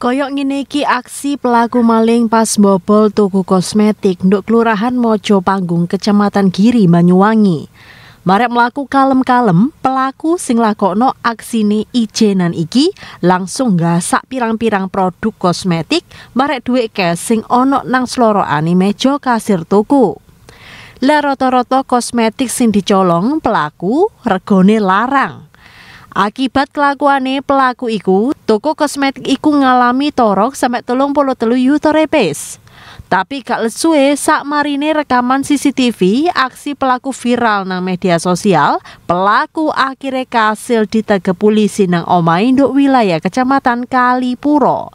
Koyok ngene iki aksi pelaku maling pas bobol tuku kosmetik nduk Kelurahan Mojo Panggung Kecamatan Giri Banyuwangi. Marek melaku kalem-kalem, pelaku sing lakokno aksine ijenan iki langsung gasak pirang-pirang produk kosmetik marek dhuwit cash sing onok nang anime meja kasir tuku. Lah rata kosmetik sing dicolong pelaku regone larang. Akibat kelakuannya pelaku iku, toko kosmetik iku ngalami torok sampai telung puluh telu yuto repes. Tapi gak sesuai saat marine rekaman CCTV aksi pelaku viral nang media sosial, pelaku akhirnya kasil ditege polisi nang omah induk wilayah kecamatan Kalipuro.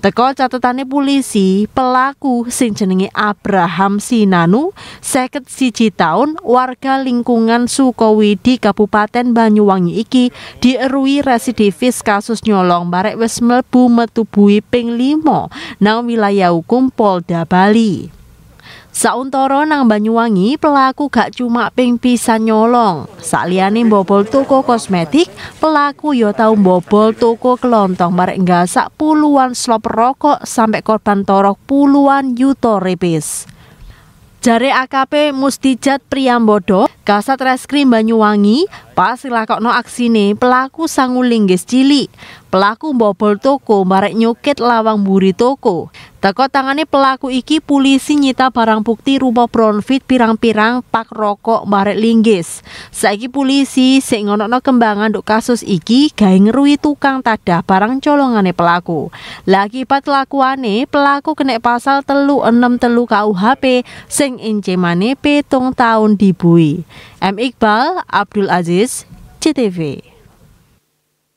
Teko catatannya polisi, pelaku sing jenenge Abraham Sinanu, seket siji tahun warga lingkungan Sukowidi Kabupaten Banyuwangi iki dierui residivis kasus nyolong barek wis mlebu metu ping 5 nang wilayah hukum Polda Bali. Sauntoro nang Banyuwangi, pelaku gak cuma ping pisan nyolong. Saliyane bobol toko kosmetik, pelaku yo ya tau bobol toko kelontong barek gasak puluhan slop rokok sampai korban torok puluhan yuto ribis. Jare AKP Mustijat Priambodo Kasat Reskrim Banyuwangi pas lakokno aksine pelaku sangulinggis cili, Pelaku bobol toko marek nyuket lawang buri toko. Teko tangane pelaku iki polisi nyita barang bukti rupa bronfit pirang-pirang pak rokok marek linggis. Saiki polisi sing ngonokno kembangan duk kasus iki gawe ngerui tukang tadah barang colongane pelaku. Lagi pat lakuane pelaku kena pasal telu enam telu KUHP sing encemane petung tahun dibui. M. Iqbal, Abdul Aziz, CTV.